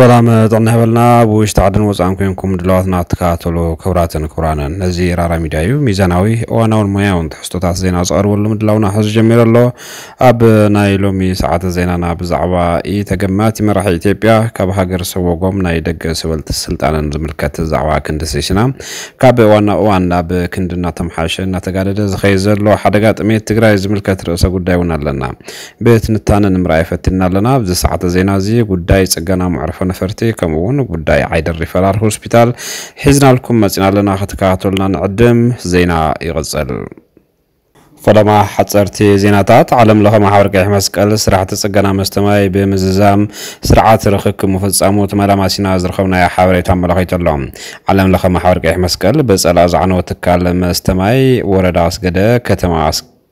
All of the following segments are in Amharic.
ሰላም ጥዕና ይበልና ብውሽጢ ዓድን ወፃን ኮይንኩም ድለዋትና እትከታተሉ ክቡራትን ክቡራንን እዚ ራራ ሚድያ እዩ ሚዛናዊ እዋናውን ሙያውን ትሕዝቶታት ዜና ዝቐርበሉ ምድላውና ሕዚ ጀሚሩ ኣሎ ኣብ ናይ ሎሚ ሰዓት ዜናና ብዛዕባ ኢተገማቲ መራሒ ኢትዮጵያ ካብ ሃገር ሰወጎም ናይ ደገ ስበልቲ ስልጣንን ዝምልከት ዛዕባ ክንዲሲስና ካብ እዋና እዋን ናብ ክንዲ እናተምሓሸ እናተጋደደ ዝኸይድ ዘሎ ሓደጋ ጥሜት ትግራይ ዝምልከት ርእሰ ጉዳይ እውን ኣለና ብትንታነ ንምርኣይ ፈቲና ኣለና ብዚ ሰዓተ ዜና እዚ ጉዳይ ፅገና ሙዕርፍን ነፈርቲ ከምኡውን ጉዳይ ዓይደር ሪፈራል ሆስፒታል ሒዝናልኩም መፂና ኣለና ክትከባተሉና ንዕድም ዜና ይቕፅል ፈለማ ሓፀርቲ ዜናታት ዓለም ለኸ ማሕበር ቀይሕ መስቀል ስራሕቲ ፅገና መስተማይ ብምዝዛም ስርዓት ርክክብ ምፍፃሙ ተመላማሲና ዝረኸብናዮ ሓበሬታ ኣመላኺቱ ኣሎ ዓለም ለኸ ማሕበር ቀይሕ መስቀል ብፀላእ ዝዓነወ ትካል መስተማይ ወረዳ ኣስገደ ከተማ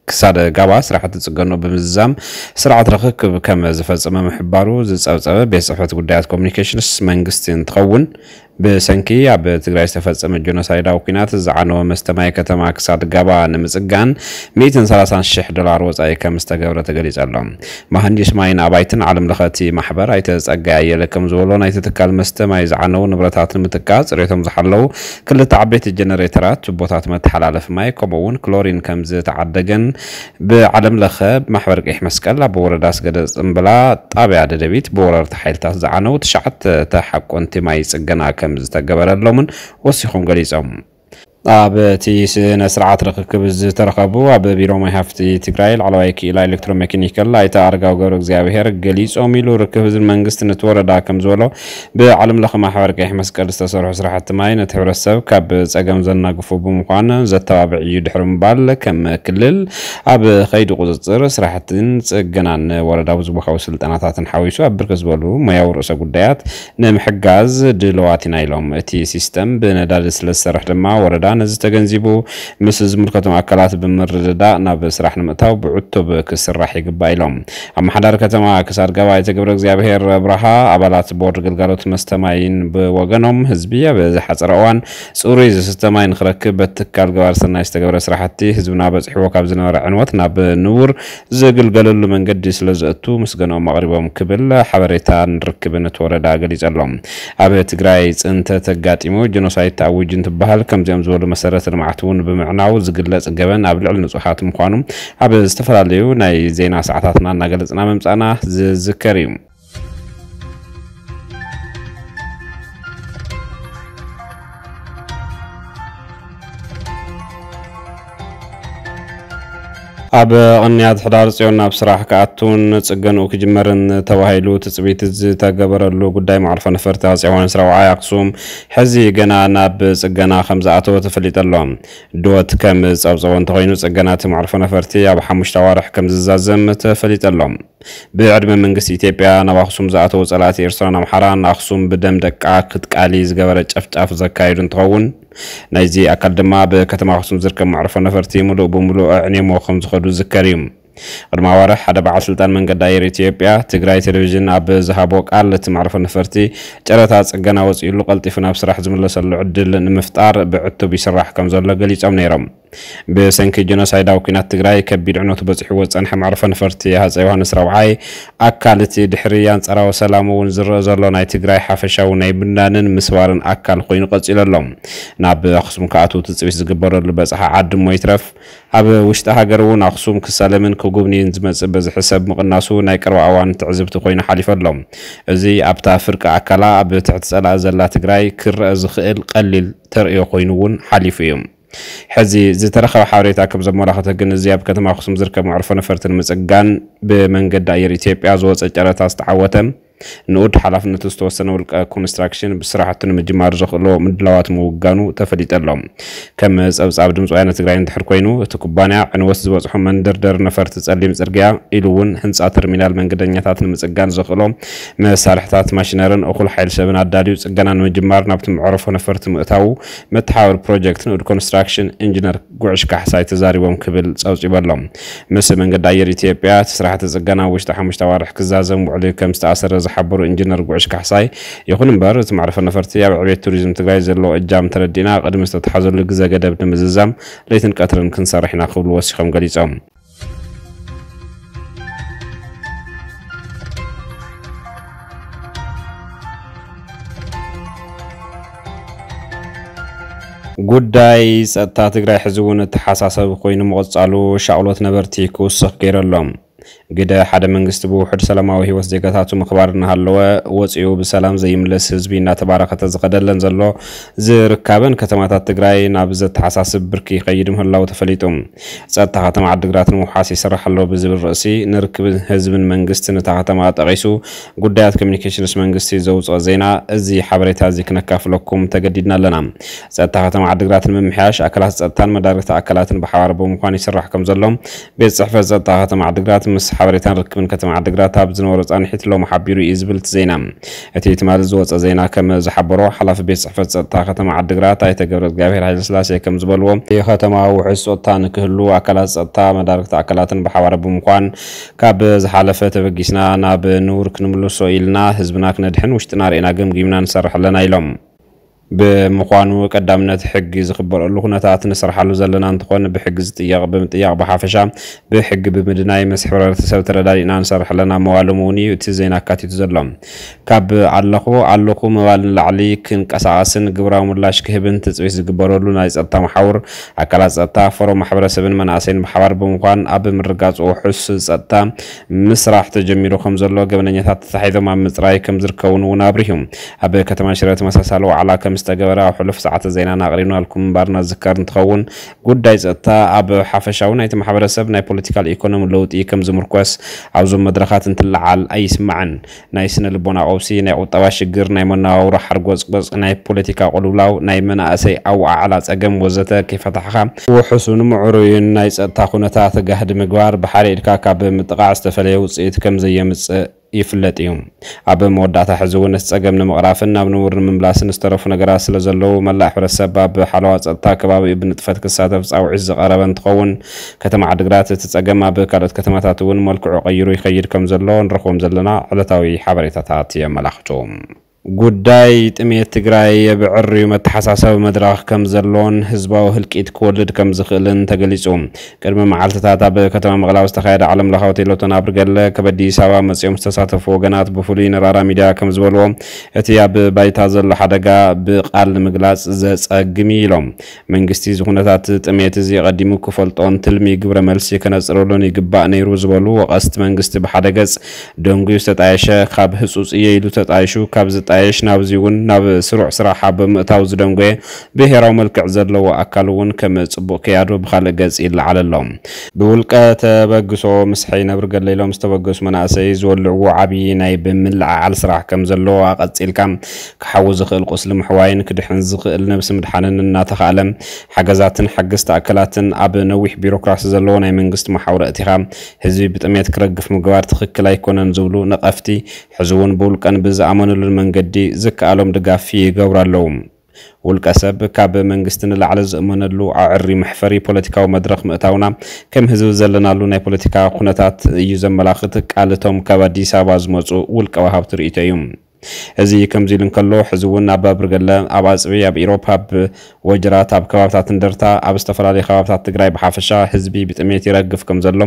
كسادة غابا سراحة تتسقنو بمززام سرعة رخك بكم زفاز امام حبارو زي تساو تساو بيس افات قدايات كومنيكيشنس منقستين تخوون ብሰንኪ ኣብ ትግራይ ዝተፈፀመ ጆኖሳይዳዊ ኩናት ዝዓነወ መስተማይ ከተማ ክሳድ ጋባ ንምፅጋን 130,000 ዶላር ወፃኢ ከም ዝተገብረ ተገሊጸ ኣሎ መሃንዲስ ማይን ኣባይትን ዓለም ለኸቲ ማሕበር ኣይተ ፀጋይ ኣየለ ከም ዝበሎ ናይ ትካል መስተማይ ማይ ዝዓነው ንብረታት ንምትካእ ፅሬቶም ዝሓለው ክልተ ዓበይቲ ጀነሬተራት ቱቦታት መተሓላለፊ ማይ ከምኡውን ክሎሪን ከም ዝተዓደገን ብዓለም ለኸ ማሕበር ቀይሕ መስቀል ኣብ ወረዳ ስገደ ፅምብላ ጣብያ ደደቢት ብወረርቲ ሓይልታት ዝዓነው ትሽዓተ ተሓቆንቲ ማይ ይፅገና ከም ከም ዝተገበረሎምን ወሲኹም ገሊፆም ኣብ እቲ ስነ ስርዓት ርክክብ ዝተረኸቡ ኣብ ቢሮ ማይ ሃፍቲ ትግራይ ላዕለዋይ ክኢላ ኤሌክትሮሜካኒካል ኣይተ ኣርጋው ገብረ እግዚኣብሄር ገሊፆም ኢሉ ርክብ ህዝቢ መንግስቲ ነቲ ወረዳ ከም ዝበሎ ብዓለም ለኸ ማሕበር ቀይሕ መስቀል ዝተሰርሑ ስራሕቲ ማይ ነቲ ሕብረተሰብ ካብ ፀገም ዘናግፉ ብምኳን ዘተባብዕ እዩ ድሕሪ ምባል ከም ክልል ኣብ ከይዲ ቁፅፅር ስራሕትን ፅገናን ወረዳዊ ብዝቦካዊ ስልጠናታትን ሓዊሱ ኣብ ብርክ ዝበሉ ሞያዊ ርእሰ ጉዳያት ንምሕጋዝ ድልዋት ኢና ኢሎም እቲ ሲስተም ብነዳዲ ስለ ዝሰርሕ ድማ ወረዳ ምኽዳን ነዚ ተገንዚቡ ምስ ዝምልከቶም ኣካላት ብምርድዳእ ናብ ስራሕ ንምእታው ብዕቱብ ክስራሕ ይግባእ ኢሎም ኣብ ኣመሓዳሪ ከተማ ክሳድ ገባኤ ገብረ እግዚኣብሄር ብርሃ ኣባላት ቦርድ ግልጋሎት መስተማይን ብወገኖም ህዝቢ ኣብ ዝሓፀረ እዋን ፅሩይ ዝስተማይ ንክረክብ በትካል ትካል ገባሪ ሰናይ ዝተገብረ ስራሕቲ ህዝብና በፅሕዎ ካብ ዝነበረ ዕንወት ናብ ንቡር ዝግልገለሉ መንገዲ ስለ ዘእቱ ምስገኖኦም ኣቅሪቦም ክብል ሓበሬታ ንርክብ ነቲ ወረዳ ገሊፀ ኣሎም ኣብ ትግራይ ፅንተት ኣጋጢሙ ጀኖሳይድ ተኣውጅ ትበሃል ከምዚኦም ዝበ ዝበሉ መሰረተ ልምዓት እውን ብምዕናው ዝግለፅ ገበን ኣብ ልዕሊ ንፁሓት ምኳኑ ኣብ ዝተፈላለዩ ናይ ዜና ሰዓታትና እናገለፅና ምምፃእና ዝዝከር እዩ ኣብ ቅንያት ሕዳር ፅዮን ናብ ስራሕ ክኣቱን ፅገንኡ ክጅመርን ተባሂሉ ትፅቢት ዝተገበረሉ ጉዳይ ማዕርፎ ነፈርቲ ሃፀይ ዮሃንስ ራብዓይ ኣክሱም ሕዚ ገና ናብ ፅገና ከም ዝኣተወ ተፈሊጠ ኣሎ ድወት ከም ፀብፀቦ እንተኮይኑ ፅገና እቲ ማዕርፎ ነፈርቲ ኣብ ሓሙሽተ ዋርሕ ከም ዝዛዘም ተፈሊጠ ኣሎ ብዕድመ መንግስቲ ኢትዮጵያ ናብ ኣክሱም ዝኣተው ፀላእቲ ኤርትራን ኣምሓራን ኣክሱም ብደም ደቃ ክትቃሊ ዝገበረ ጨፍጫፍ ዘካይዱ እንትኸውን ናይዚ ኣካል ድማ ብከተማ ኣክሱም ዝርከብ መዕርፎ ነፈርቲ ሙሉእ ብምሉእ ኣዕንሞ ከም ዝኸዱ ዝከር እዩ ቅድማ ወርሕ ሓደ በዓል ስልጣን መንገዲ ኣየር ኢትዮጵያ ትግራይ ቴሌቭዥን ኣብ ዝሃቦ ቃል እቲ ማዕርፎ ነፈርቲ ጨረታ ፅገና ወፂኢሉ ቀልጢፉ ናብ ስራሕ ዝምለሰሉ ዕድል ንምፍጣር ብዕቱብ ይስራሕ ከም ዘሎ ገሊፆም ነይሮም ብሰንኪ ጀኖሳይዳዊ ኩናት ትግራይ ከቢድ ዕነቱ በፅሒዎ ዝፀንሐ መዕርፎ ነፈርቲ ሃፀይ ዮሃንስ ራብዓይ ኣካል እቲ ድሕሪ ኣንፀራዊ ሰላም እውን ዝረአ ዘሎ ናይ ትግራይ ሓፈሻዊ ናይ ብናንን ምስባርን ኣካል ኮይኑ ቀፂሉ ኣሎ ናብ ኣክሱም ከኣትዉ ትፅቢት ዝግበረሉ በፅሓ ዓዲ ሞ ይትረፍ ኣብ ውሽጢ ሃገር እውን ኣክሱም ክሳለምን ክጉብንይን ዝመፅእ በዝሒ ሰብ ምቕናሱ ናይ ቅርባ እዋን ትዕዝብቲ ኮይኑ ሓሊፉ ኣሎ እዚ ኣብታ ፍርቂ ኣካላ ኣብ ትሕቲ ፀላእ ዘላ ትግራይ ክረአ ዝኽእል ቀሊል ተርእዮ ኮይኑ እውን ሓሊፉ እዩ ሕዚ ዝተረኸበ ሓበሬታ ከም ዘመላኽተ ግን እዚ ኣብ ከተማ ኣክሱም ዝርከብ መዕርፎ ነፈርቲ ንምፅጋን ብመንገዲ ኣየር ኢትዮጵያ ዝወፀ ጨረታ ዝተዓወተ ንኡድ ሓላፍነቱ ዝተወሰነ ውልቀ ኮንስትራክሽን ብስራሕቱ ንምጅማር ዘኽእሎ ምድላዋት ምውጋኑ ተፈሊጠ ኣሎ ከም ፀብፃብ ድምፂ ወያነ ትግራይ እንድሕር ኮይኑ እቲ ኩባንያ ዕንወት ዝበፅሑ መንደርደር ነፈርቲ ፀሊም ፅርግያ ኢሉ እውን ህንፃ ተርሚናል መንገደኛታት ንምፅጋን ዘኽእሎ መሳርሕታት ማሽነርን እኹል ሓይል ሰብን ኣዳልዩ ፅገና ንምጅማር ናብቲ መዕረፎ ነፈርቲ ምእታዉ መተሓበር ፕሮጀክት ንኡድ ኮንስትራክሽን ኢንጂነር ጉዕሽ ካሕሳይ ተዛሪቦም ክብል ፀብፂበ ኣሎም ምስ መንገዲ ኣየር ኢትዮጵያ እቲ ስራሕቲ ፅገና ውሽጢ ሓሙሽተ ኣዋርሒ ክዛዘም ውዕሊ ከም ዝተኣሰረ ዝሓበሩ ኢንጂነር ጉዕሽ ካሕሳይ ይኹን እምበር እቲ ማዕረፈ ነፈርቲ ኣብ ዕብየት ቱሪዝም ትግራይ ዘሎ እጃም ተረዲና ቅድሚ ዝተተሓዘሉ ግዜ ገደብ ንምዝዛም ለይትን ቀትርን ክንሰርሕ ኢና ክብሉ ወሲኾም ገሊፆም ጉዳይ ፀጥታ ትግራይ ሕዚ እውን እተሓሳሰብ ኮይኑ ምቕፃሉ ሻቅሎት ነበርቲ ክውስኽ ገይረሎም ግደ ሓደ መንግስቲ ብውሑድ ሰላማዊ ሂወት ዜጋታቱ ምክባር እናሃለወ ወፂኡ ብሰላም ዘይምለስ ህዝቢ እናተባረኸተ ዝኸደለን ዘሎ ዝርከበን ከተማታት ትግራይ ናብ ዘተሓሳስብ ብርኪ ይኸይድ ምህላው ተፈሊጡ ፀጥታ ከተማ ዓዲግራት ንምውሓስ ይስራሕ ኣሎ ብዝብል ርእሲ ንርክብ ህዝብን መንግስቲ ነታ ከተማ ጠቂሱ ጉዳያት ኮሚኒኬሽንስ መንግስቲ ዘውፅኦ ዜና እዚ ሓበሬታ እዚ ክነካፍለኩም ተገዲድና ኣለና ፀጥታ ከተማ ዓዲግራት ንምምሕያሽ ኣካላት ፀጥታን መዳርግቲ ኣካላትን ብሓባር ብምኳን ይስራሕ ከም ዘሎ ቤት ፅሕፈት ፀጥታ ከተማ ዓዲግራት ምስ ሓበሬታን ርክብን ከተማ ዓዲግራት ኣብ ዝነበሩ ፃንሒትሎም ሓቢሩ እዩ ዝብል እቲ ዜና እቲ ትማሊ ዝወፀ ዜና ከም ዝሓበሮ ሓላፊ ቤት ፅሕፈት ፀጥታ ከተማ ዓዲግራት ኣይተ ገብረ እግዚኣብሔር ሃይለስላሴ ከም ዝበልዎ የከተማ ውሕስ ፀጥታ ንክህሉ ኣካላት ፀጥታ መዳርክቲ ኣካላትን ብሓባር ብምኳን ካብ ዝሓለፈ ተበጊስና ናብ ንቡር ክንምልሶ ኢልና ህዝብና ክነድሕን ውሽጥና ርኢና ገምጊምና ንሰርሕ ኣለና ኢሎም ብምኳኑ ቀዳምነት ሕጊ ዝኽበረሉ ኩነታት ንስርሓሉ ዘለና እንትኾን ብሕጊ ዝጥያቕ ብምጥያቕ ብሓፈሻ ብሕጊ ብምድናይ ምስ ሕብረተሰብ ተረዳዲእና ንሰርሕ ኣለና መባሎም እውን እዩ እቲ ዜና ኣካቲቱ ዘሎ ካብ ኣለኹ ኣለኹ ምባል ንላዕሊ ክንቀሳቐስን ግብራዊ ምላሽ ክህብን ትፅቢት ዝግበረሉ ናይ ፀጥታ ማሓውር ኣካላት ፀጥታ ፈሮ ማሕበረሰብን መናእሰይን ብሓባር ብምኳን ኣብ ምርጋፅ ውሑስ ፀጥታ ምስራሕ ተጀሚሩ ከም ዘሎ ገበነኛታት ተታሒዞም ኣብ ምፅራይ ከም ዝርከቡን እውን ኣብሪሁ ኣብ ከተማ ሽረ ተመሳሳሊ ዋዕላ ከም ምስተገበረ ኣብ ሕሉፍ ሰዓተ ዜናና ኣቕሪብና ልኩም እምባርና ዝካር እንትኸውን ጉዳይ ፀጥታ ኣብ ሓፈሻዊ ናይቲ ማሕበረሰብ ናይ ፖለቲካል ኢኮኖሚ ለውጢ ከም ዝምርኮስ ኣብዞም መድረኻት እንትለዓል ኣይስማዕን ናይ ስነ ልቦና ቀውሲ ናይ ቁጠባ ሽግር ናይ መነባብሮ ሓርጎፅጎፅ ናይ ፖለቲካ ቁልውላው ናይ መናእሰይ ኣወዓዕላ ፀገም ወዘተ ከይፈታሕካ ውሕሱን ምዕሩይን ናይ ፀጥታ ኩነታት ጋህዲ ምግባር ብሓደ ኢድካ ካብ ምጥቃዕ ዝተፈለየ ውፅኢት ከም ዘየምፅእ يفلت يفلتيهم عبم مودعة حزون استجم نمقرافن نبنور من بلاسن استرفون جراس لزلو ملاح ورسباب حلوات الطاك باب ابن تفتك السادة أو عز قربا تقون كتم عد عدقرات تتجمع كتم كتمتاتون ملك عقيرو يخيركم كم زلون رخوم زلنا على تاوي حبري تتعطي ملاحتهم ጉዳይ ጥሜት ትግራይ የብዕርዩ መተሓሳሰብ መድረኽ ከም ዘለዎን ህዝባዊ ህልቂት ክወልድ ከም ዝኽእልን ተገሊጹ ቅድሚ መዓልትታት ኣብ ከተማ መቕላዊ ዝተካየደ ዓለም ለካዊ ቴሎቶን ኣብ ርገለ ገለ ኣዲስ ኣበባ መፂኦም ዝተሳተፉ ወገናት ብፍሉይ ንራራ ሚድያ ከም ዝበልዎ እቲ ኣብ ባይታ ዘሎ ሓደጋ ብቓል ንምግላፅ ዘጸግሚ ኢሎም መንግስቲ ዝኩነታት ጥሜት እዚ ቀዲሙ ክፈልጦን ትልሚ ግብረ መልሲ ከነፅረሉን ይግባእ ነይሩ ዝበሉ ወቐስቲ መንግስቲ ብሓደ ገጽ ደንጉዩ ዝተጣየሸ ካብ ህፁፅ እየ ኢሉ ተጣይሹ ካብ ዝጣ ዝኣየሽ ናብዚ እውን ናብ ስሩዕ ስራሓ ብምእታው ዝደንጎየ ብሄራዊ መልክዕ ዘለዎ ኣካል እውን ከም ፅቡቅ ከያዶ ብካልእ ገፅ ይለዓል ኣሎ ብውልቀ ተበግሶ ምስ ሓይነብሪ ገለኢሎም ዝተበገሱ መናእሰይ ዝወልዕዎ ዓብዪ ናይ ብምልዓዓል ስራሕ ከም ዘለዎ ኣቐፂልካ ክሓዊ ዝኽእል ቁስሊ ምሕዋይን ክድሕን ዝኽእል ነብሲ ምድሓንን እናተኻእለ ሓገዛትን ሓገዝቲ ኣካላትን ኣብ ነዊሕ ቢሮክራሲ ዘለዎ ናይ መንግስቲ መሓውረ እቲኻ ህዝቢ ብጥሜት ክረግፍ ምግባር ትኽክል ኣይኮነን ዝብሉ ነቐፍቲ ሕዚ እውን ብውልቀን ብዝኣመንሉን መንገዲ መንገዲ ዝከኣሎም ድጋፊ ይገብሩ ኣለዉ ውልቀ ሰብ ካብ መንግስቲ ንላዕሊ ዝእመነሉ ኣዕሪ መሕፈሪ ፖለቲካዊ መድረኽ ምእታውና ከም ህዝቢ ዘለናሉ ናይ ፖለቲካ ኩነታት እዩ ዘመላኽት ቃልቶም ካብ ኣዲስ ኣበባ ዝመፁ ውልቀ ወሃብቲ ርእቶ እዩ እዚ ከምዚ ኢሉ እንከሎ ሕዚ እውን ኣብ ባብር ገለ ኣብ ኣፅቢ ኣብ ኢሮፓ ኣብ ወጅራት ኣብ ከባብታት እንደርታ ኣብ ዝተፈላለዩ ከባብታት ትግራይ ብሓፈሻ ህዝቢ ብጥሜት ይረግፍ ከም ዘሎ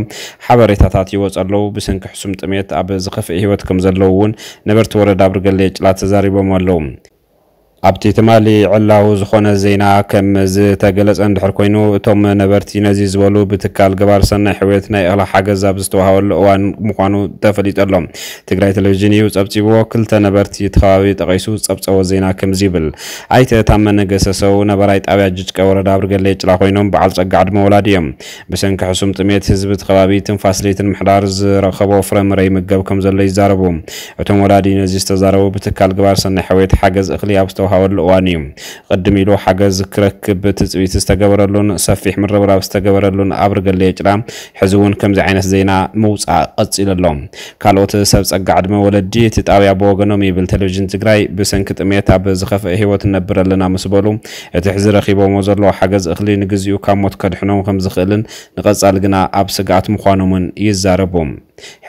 ሓበሬታታት ይወፅ ኣለው ብስንኪ ሕሱም ጥሜት ኣብ ዝኽፍእ ሂወት ከም ዘለው እውን ነበርቲ ወረዳ ብርገለ ጭላት ተዛሪቦም ኣለው ኣብቲ ትማሊ ዕላው ዝኾነ ዜና ከም ዝተገለጸ እንድሕር ኮይኑ እቶም ነበርቲ ነዚ ዝበሉ ብትካል ግባር ሰናይ ሕውየት ናይ እኽሊ ሓገዝ ኣብ ዝተዋሃበሉ እዋን ምዃኑ ተፈሊጡ ኣሎም ትግራይ ቴሌቭዥን እዩ ጸብፂብዎ ክልተ ነበርቲ እቲ ከባቢ ጠቒሱ ጸብፀቦ ዜና ከምዚ ይብል ኣይተ ታመነ ገሰሰው ነበራይ ጣብያ ጅጭቀ ወረዳ ብርገለ ጭላ ኮይኖም በዓል ፀጋዕ ዕድመ ወላድ እዮም ብሰንኪ ሕሱም ጥሜት ህዝቢ እቲ ከባቢ ትንፋስሌትን ምሕዳር ዝረኸቦ ፍረምረ ይምገብ ከም ዘሎ ይዛረቡ እቶም ወላዲ ነዚ ዝተዛረቡ ብትካል ግባር ሰናይ ሕውየት ሓገዝ እኽሊ ኣብ ዝተዋ ዝተዋሃበሉ እዋን እዩ ቅድሚ ኢሉ ሓገዝ ክረክብ ትፅቢት ዝተገበረሉን ሰፊሕ ምርብራብ ዝተገበረሉን ኣብ ርገለ ጭራ ሕዚ እውን ከምዚ ዓይነት ዜና ምውፃእ ቀፂሉ ኣሎ ካልኦት ሰብ ፀጋ ዕድመ ወለዲ እቲ ጣብያ ብወገኖም ይብል ቴሌቭዥን ትግራይ ብሰንኪ ጥሜት ኣብ ዝኸፍአ ሂወት ነብር ኣለና ምስ በሉ እቲ ሕዚ ረኪቦሞ ዘሎ ሓገዝ እኽሊ ንግዚኡ ካብ ሞት ከድሕኖም ከም ዝኽእልን ንቐፃሊ ግና ኣብ ስጋኣት ምዃኖምን ይዛረቡ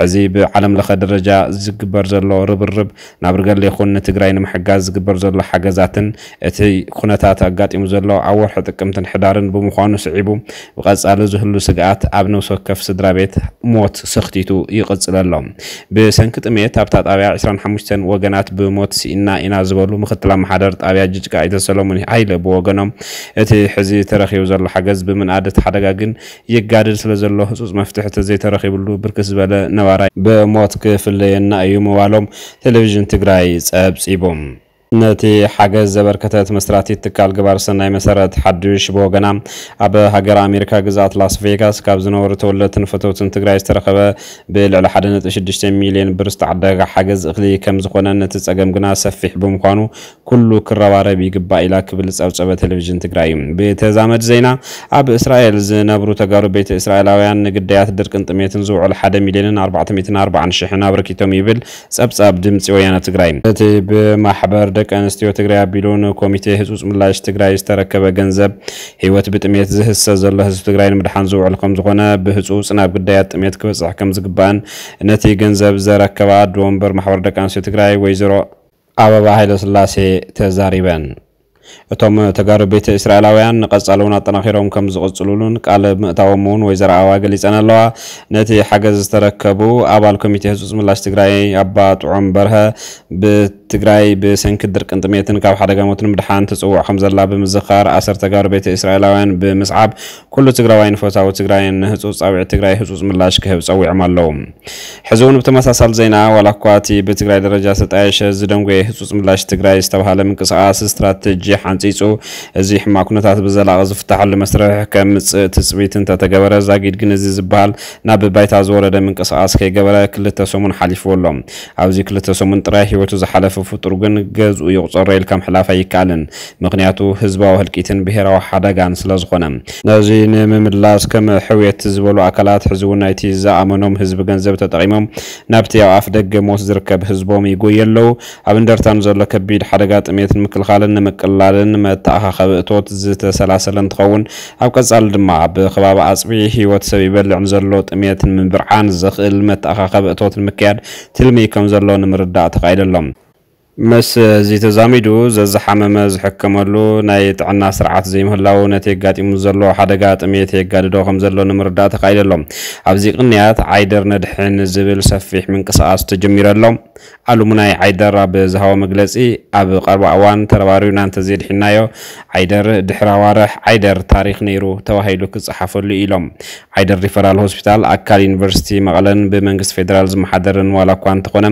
ሕዚ ብዓለም ለኸ ደረጃ ዝግበር ዘሎ ርብርብ ናብ ርገለ ይኹን ንትግራይ ንምሕጋዝ ዝግበር ዘሎ ሓገዛትን እቲ ኩነታት ኣጋጢሙ ዘሎ ኣብ ወርሒ ጥቅምትን ሕዳርን ብምዃኑ ስዒቡ ብቐጻሊ ዝህሉ ስግኣት ኣብ ነብሲ ወከፍ ስድራ ቤት ሞት ሰኽቲቱ ይቕጽል ኣሎ ብሰንኪ ጥሜት ኣብታ ጣብያ 25 ወገናት ብሞት ስኢና ኢና ዝበሉ ምክትል ኣመሓደር ጣብያ ጅጅጋ ኣይተ ሰሎሞን ሃይለ ብወገኖም እቲ ሕዚ ተረኺቡ ዘሎ ሓገዝ ብምንኣድ እቲ ሓደጋ ግን የጋድድ ስለ ዘሎ ህፁፅ መፍትሒ ተዘይተረኺብሉ ብርክስ ዝበለ نوارای بموت كفل ينا ايو والوم تلفزيون تقرأي ايبوم ነቲ ሓገዝ ዘበርከተት መስራቲት ትካል ግባር ሰናይ መሰረት ሓድሽ ብወገና ኣብ ሃገር ኣሜሪካ ግዛኣት ላስ ቬጋስ ካብ ዝነበሩ ተወለድትን ፈተውትን ትግራይ ዝተረኸበ ብልዕሊ 16 ሚልዮን ብር ዝተዓደገ ሓገዝ እኽሊ ከም ዝኾነ ነቲ ፀገም ግና ሰፊሕ ብምዃኑ ኩሉ ክረባረብ ይግባእ ኢላ ክብል ፀብፀበ ቴሌቭዥን ትግራይ እዩ ብተዛመድ ዜና ኣብ እስራኤል ዝነብሩ ተጋሩ ቤተ እስራኤላውያን ንግዳያት ድርቅን ጥሜትን ዝውዕል 1 ሚልዮንን 440 ሽሕን ኣበርኪቶም ይብል ፀብጻብ ድምፂ ወያነ ትግራይ እቲ ብማሕበር ደቂ ኣንስትዮ ትግራይ ኣቢሉ ንኮሚቴ ህፁፅ ምላሽ ትግራይ ዝተረከበ ገንዘብ ሂወት ብጥሜት ዝህሰ ዘሎ ህዝቢ ትግራይ ንምድሓን ዝውዕል ከም ዝኾነ ብህፁፅ ናብ ጉዳያት ጥሜት ክበፅሕ ከም ዝግባእን ነቲ ገንዘብ ዘረከባ ኣዶ ወንበር ማሕበር ደቂ ኣንስትዮ ትግራይ ወይዘሮ ኣበባ ሃይለስላሴ ተዛሪበን እቶም ተጋሩ ቤተ እስራኤላውያን ንቐጻሊ እውን ኣጠናኺሮም ከም ዝቕጽሉሉን ቃል ምእታዎም እውን ወይዘሮ ኣበባ ገሊፀን ኣለዋ ነቲ ሓገዝ ዝተረከቡ ኣባል ኮሚቴ ህፁፅ ምላሽ ትግራይ ኣባ ጥዑም በርሀ ትግራይ ብሰንኪት ድርቅን ጥሜትን ካብ ሓደጋ ሞትን ምድሓን ትፅውዕ ከም ዘላ ብምዝኻር ኣሰር ተጋሩ ቤተ እስራኤላውያን ብምስዓብ ኩሉ ትግራዋይን ፈታዊ ትግራይን ንህፁፅ ፃውዒ ትግራይ ህፁፅ ምላሽ ክህብ ፀዊዖም ኣለው ሕዚ እውን ብተመሳሳሊ ዜና ዋላ እኳ እቲ ብትግራይ ደረጃ ተጣየሸ ዝደንጎየ ህፁፅ ምላሽ ትግራይ ዝተባሃለ ምንቅስቃስ ስትራተጂ ሓንፂፁ እዚ ሕማ ኩነታት ብዘላቀ ዝፍታሐሉ መስርሕ ከም ምፅእ ትፅቢት እንተተገበረ ዛጊድ ግን እዚ ዝበሃል ናብ ባይታ ዝወረደ ምንቅስቃስ ከይገበረ ክልተ ሰሙን ሓሊፉ ኣሎ ኣብዚ ክልተ ሰሙን ጥራይ ሂወቱ ዝሓለፈ ፍጡር ግን ገዝኡ ይቁፀሮ ኢልካ ምሕላፍ ኣይከኣልን ምክንያቱ ህዝባዊ ህልቂትን ብሄራዊ ሓደጋን ስለ ዝኾነ ነዚ ንምምላስ ከም ሕውየት ዝበሉ ኣካላት ሕዚ እውን ናይቲ ዝኣመኖም ህዝቢ ገንዘብ ተጠቂሞም ናብቲ ኣብ ኣፍ ደገ ሞት ዝርከብ ህዝቦም ይጎየ ኣለው ኣብ እንደርታን ዘሎ ከቢድ ሓደጋ ጥሜት ንምክልኻልን ንምቅላልን መተኣኻኸቢ እቶት ዝተሰላሰለ እንትኸውን ኣብ ቀጻሊ ድማ ብከባቢ ኣፅቢ ሂወት ሰብ ይበልዕ ንዘሎ ጥሜት ንምብርዓን ዝኽእል መተኣኻኸቢ እቶት ንምክያድ ትልሚ ከም ዘሎ ንምርዳእ ተኻይደሎም ምስ ተዛሚዱ ዘዝሓመመ ዝሕከመሉ ናይ ጥዕና ስርዓት ዘይምህላው ነቲ የጋጢሙ ዘሎ ሓደጋ ጥሜት የጋድዶ ከም ዘሎ ንምርዳእ ተኻኢሉ ኣብዚ ቅንያት ዓይደር ነድሕን ዝብል ሰፊሕ ምንቅስቃስ ተጀሚረሎም ኣሉሙናይ ዓይደር ኣብ ዝሃቦ መግለፂ ኣብ ቀርባ እዋን ተረባሪብና እንተዘድሒናዮ ዓይደር ድሕራ ዋርሕ ዓይደር ታሪክ ነይሩ ተባሂሉ ክፀሓፈሉ ኢሎም ዓይደር ሪፈራል ሆስፒታል ኣካል ዩኒቨርሲቲ መቐለን ብመንግስቲ ፌደራል ዝመሓደርን ዋላ እኳ እንተኾነ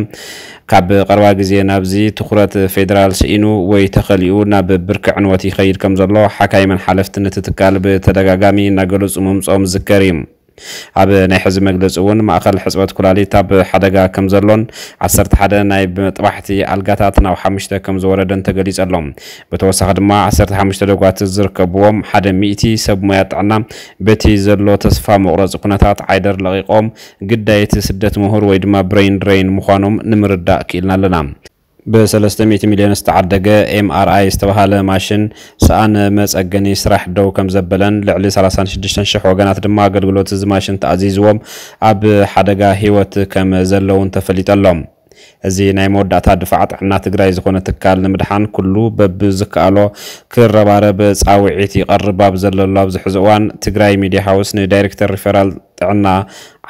ካብ ቀረባ ግዜ ናብዚ ትኩረት ፌደራል ስኢኑ ወይ ተኸሊኡ ናብ ብርኪ ዕንወት ይኸይድ ከም ዘሎ ሓካይመን ሓለፍቲ ነቲ ትካል ብተደጋጋሚ እናገለፁ ምምፅኦም ዝከር እዩ اب نه حزم مجلس اون ما آخر حسابات کلایی تاب حدگا کم زلون عصرت حدا نه بمتوحتی علقتات ناو حمشته کم زوردن تقلیز علم بتوان سخدم عصرت حمشته دوقات زرکبوم حدا میتی سب میاد علم بته زلو تصفا مقرز قنات عایدر لقیقام قدایت سدت مهر ویدما برین رین مخانم نمرد داکیل نلنام ብ300 ሚልዮን ዝተዓደገ ኤምኣርኣይ ዝተባሃለ ማሽን ሰኣነ መፀገኒ ስራሕ ደው ከም ዘበለን ልዕሊ 36000 ወገናት ድማ ኣገልግሎት እዚ ማሽን ተኣዚዝዎም ኣብ ሓደጋ ሂወት ከም ዘለውን ተፈሊጠሎም እዚ ናይ መወዳእታ ድፋዕ ጥዕና ትግራይ ዝኾነ ትካል ንምድሓን ኩሉ በብ ዝከኣሎ ክረባረብ ፃውዒት ይቐርብ ኣብ ዘሎ ኣብ ዝሕዚ እዋን ትግራይ ሚድያ ሃውስ ንዳይሬክተር ሪፈራል ጥዕና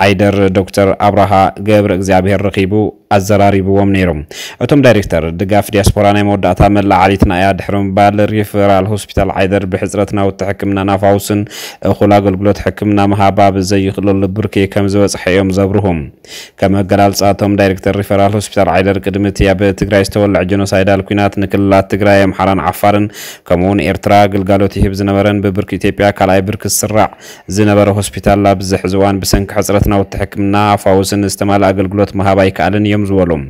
ዓይደር ዶክተር ኣብርሃ ገብረ እግዚኣብሔር ረኺቡ ኣዘራሪብዎም ነይሮም እቶም ዳይሬክተር ድጋፍ ዲያስፖራ ናይ መወዳእታ መላዓሊትና እያ ድሕሪ ምባል ሪፈራል ሆስፒታል ዓይደር ብሕፅረት ናውቲ ሕክምና ናፋውስን እኹል ኣገልግሎት ሕክምና ምሃባብ ዘይኽእለሉ ብርኪ ከም ዝበፅሐ እዮም ዘብርሁም ከም ኣገላልፃ እቶም ዳይሬክተር ሪፈራል ሆስፒታል ዓይደር ቅድሚ እቲ ኣብ ትግራይ ዝተወልዕ ጀኖሳይዳል ኩናት ንክልላት ትግራይ ኣምሓራን ዓፋርን ከምኡውን ኤርትራ ግልጋሎት ይህብ ዝነበረን ብብርኪ ኢትዮጵያ ካልኣይ ብርኪ ዝስራዕ ዝነበረ ሆስፒታል ኣብ ዝሕዝዋን ብሰንኪ ሕፅረት ናብ ትሕክምና ፋውስን ዝተማልእ ኣገልግሎት ምሃባይ ከኣልን እዮም ዝበሎም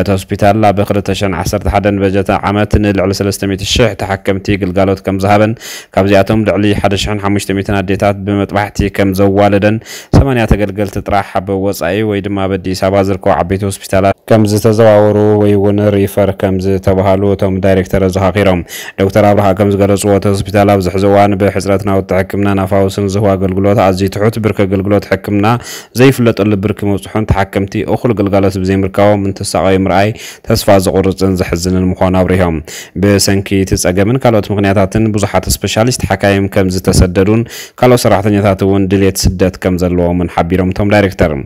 እቲ ሆስፒታል ኣብ 211 በጀት ዓመት ንልዕሊ 300,000 ተሓከምቲ ግልጋሎት ከም ዝሃበን ካብዚኣቶም ልዕሊ 1500 ኣዴታት ብመጥባሕቲ ከም ዘዋለደን 80 ተገልገልቲ ጥራሕ ኣብ ወፃኢ ወይ ድማ ኣብ ኣዲስ ኣበባ ዝርከቡ ዓበይቲ ሆስፒታላት ከም ዝተዘዋወሩ ወይ እውን ሪፈር ከም ዝተባሃሉ እቶም ዳይሬክተር ዘኻኺሮም ዶክተር ኣብርሃ ከም ዝገለፅዎ እቲ ሆስፒታል ኣብ ዝሕዚ እዋን ብሕፅረት ናውቲ ሕክምና ናፋውስን ዝህቡ ኣገልግሎት ኣዝዩ ትሑት ብርኪ ኣገልግሎት ሕክምና زي فلت قل برك موصحون تحكمتي أخل قلقالة بزي مركاو من تساقاي مرأي تسفاز غرز انز حزن المخوان أبريهم بسنكي تس أقامن كالوت مغنياتاتن بزحات سبشاليست حكايم كمز تسددون كالو سرحتن يتاتون دليت سدات كمز اللوامن حبيرم توم دايركترم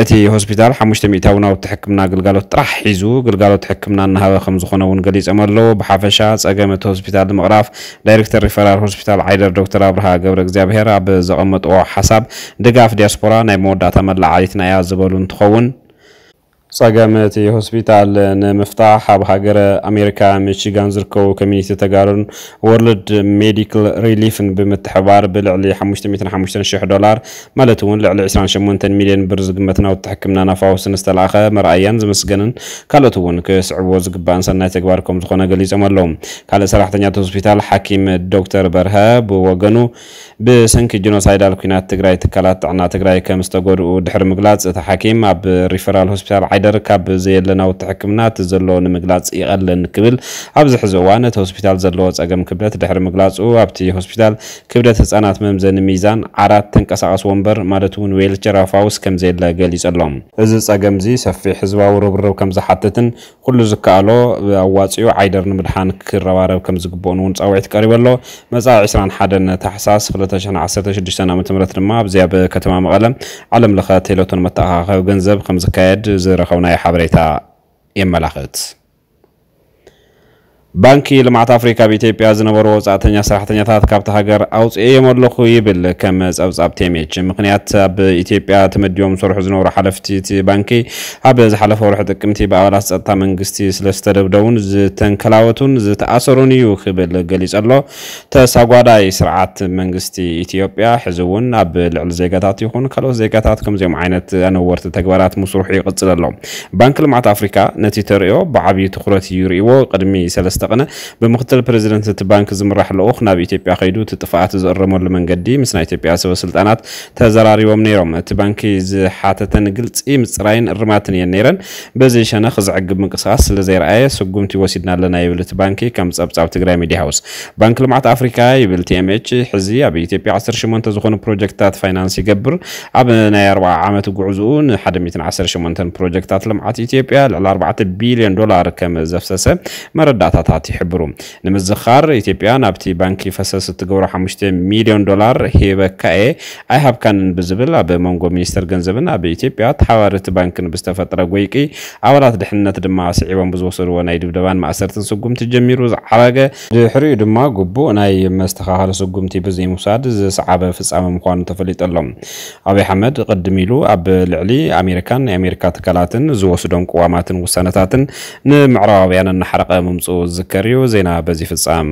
እቲ ሆስፒታል ሓሙሽተ ሚእታውናውቲ ሕክምና ግልጋሎት ጥራሕ ሒዙ ግልጋሎት ሕክምና እናሃበ ከም ዝኾነ እውን ገሊፆም ኣለዎ ብሓፈሻ ፀገም እቲ ሆስፒታል ንምቕራፍ ዳይሬክተር ሪፈራል ሆስፒታል ዓይደር ዶክተር ኣብርሃ ገብረ እግዚኣብሔር ኣብ ዘቐመጥዎ ሓሳብ ድጋፍ ዲያስፖራ ናይ መወዳእታ መላዓሊትና እያ ዝበሉ እንትኸውን ጸገምቲ ሆስፒታል ንምፍታሕ ኣብ ሃገረ ኣሜሪካ ሚችጋን ዝርከቡ ኮሚኒቲ ተጋሩን ወርልድ ሜዲካል ሪሊፍን ብምትሕባር ብልዕሊ 55,000 ዶላር ማለት እውን ልዕሊ 28 ሚልዮን ብር ዝግመት ናውቲ ሕክምና ናፋወስን ዝተለኣኸ መርኣያን ዝመስገንን ካልኦት እውን ክስዕብዎ ዝግባእን ሰናይ ተግባር ከም ዝኾነ ገሊፆም ኣለዉ ካልእ ሰራሕተኛት ሆስፒታል ሓኪም ዶክተር በርሀ ብወገኑ ብሰንኪ ጂኖሳይዳል ኩናት ትግራይ ትካላት ጥዕና ትግራይ ከም ዝተጎድኡ ድሕሪ ምግላፅ እቲ ሓኪም ኣብ ሪፈራል ሆስፒታል ዝሓይደር ካብ ዘየለ ናውቲ ሕክምና እቲ ዘለዎ ንምግላፅ ይቐልን ክብል ኣብዚ ሕዚ እዋን እቲ ሆስፒታል ዘለዎ ፀገም ክብደት ድሕሪ ምግላፁ ኣብቲ ሆስፒታል ክብደት ህፃናት መምዘኒ ሚዛን ዓራት ተንቀሳቐሲ ወንበር ማለት እውን ዌልቸር ኣፋውስ ከም ዘየለ ገሊጹ ኣሎም እዚ ፀገም እዚ ሰፊሕ ህዝባዊ ርብርብ ከም ዝሓትትን ኩሉ ዝከኣሎ ኣዋፅኡ ዓይደር ንምድሓን ክረባረብ ከም ዝግብኦን እውን ፃውዒት ቀሪበ ኣሎ መፃ 21 ታሕሳስ 2016 ዓ ም ድማ ኣብዚኣ ብከተማ መቐለ ዓለም ለኸ ቴሌቶን መተኣኻኸቢ ገንዘብ ከም ዝካየድ ዝረኸ ዝረኸብናዮ ሓበሬታ የመላኽት بانكي لمعت أفريقيا بإثيوبيا زنبرو وزعتنيا سرحتنيا ثلاث كابت هاجر أوت إيه مدلخو يبل كمز أوز أب تيميج مخنيات بإثيوبيا تمد يوم صرح زنور حلفتي تي بانكي أبز حلف ورح تكمتي بأولاد سأتا من قستي سلستر بدون زتن كلاوتون زت أسروني خبل جليس الله تساقوادا سرعات من قستي إثيوبيا حزون أب العل زيقاتات يكون كلو زيقاتات كم زيوم عينة أنا ورت تكبرات مصروح يقتل الله بانك لمعت أفريقيا نتي تريو بعبي تخرتي يريو قدمي سلست مستقنا بمختل پرزیدنت ت بانک زمره لوخ ناب ایتیپیا خیدو ت تفاعت ز ارمول منگدی مثل ایتیپیا سو سلطانات تزراری و منیرم ت بانک ز حاتتن گلت ای مصراین ارمات نیا نیرن بزیشانه خز عقب من قصاص لزیر آیه سقوم تی وسید نال نایب لت بانکی کم سب سب تگرای میدی هاوس بانک لمعت آفریقایی بل تی ام اچ حزی اب ایتیپیا عصر شمون تزخون پروجکتات فاینانسی جبر اب نایر و عامت وجوزون حد میتن عصر شمون تن پروجکتات لمعت ایتیپیا لعل 4 بیلیون دلار کم زفسه مرد ዓመታት ይሕብሩ ንምዝኻር ኢትዮጵያ ናብቲ ባንኪ ፈሰስ እትገብሮ 5 ሚልዮን ዶላር ሂበካ እየ ኣይሃብካንን ብዝብል ኣብ መንጎ ሚኒስተር ገንዘብን ኣብ ኢትዮጵያ ተሓባርቲ ባንክን ብዝተፈጥረ ጎይቂ ኣባላት ድሕንነት ድማ ስዒቦም ብዝወሰድዎ ናይ ድብደባን ማእሰርትን ስጉምቲ ጀሚሩ ዝዓረገ ድሕሪኡ ድማ ጉቡእ ናይ መስተኻኸሊ ስጉምቲ ብዘይ ምውሳድ ዝሰዓበ ፍጻመ ምኳኑ ተፈሊጠሎም ኣብይ ኣሕመድ ቅድሚ ኢሉ ኣብ ልዕሊ ኣሜሪካን ናይ ኣሜሪካ ትካላትን ዝወስዶም ቅዋማትን ውሳነታትን ንምዕራባውያን እናሓረቀ ምምፁ ዝ ዝከርዩ ዜና በዚህ ፍጻም